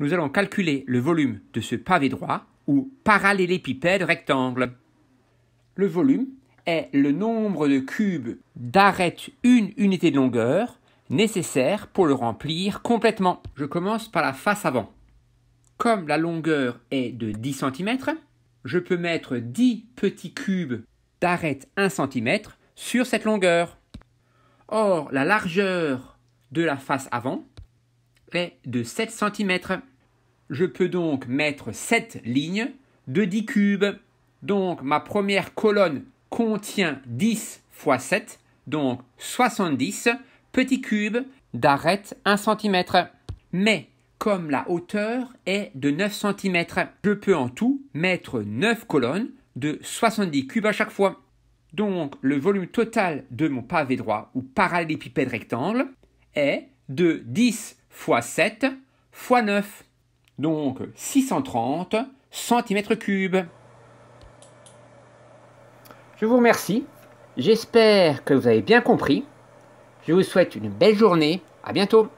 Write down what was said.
nous allons calculer le volume de ce pavé droit ou parallélépipède rectangle. Le volume est le nombre de cubes d'arête une unité de longueur nécessaire pour le remplir complètement. Je commence par la face avant. Comme la longueur est de 10 cm, je peux mettre 10 petits cubes d'arête 1 cm sur cette longueur. Or, la largeur de la face avant de 7 cm. Je peux donc mettre 7 lignes de 10 cubes. Donc ma première colonne contient 10 x 7, donc 70 petits cubes d'arête 1 cm. Mais comme la hauteur est de 9 cm, je peux en tout mettre 9 colonnes de 70 cubes à chaque fois. Donc le volume total de mon pavé droit ou parallélépipède rectangle est de 10 fois 7 fois 9. Donc 630 cm3. Je vous remercie. J'espère que vous avez bien compris. Je vous souhaite une belle journée. À bientôt.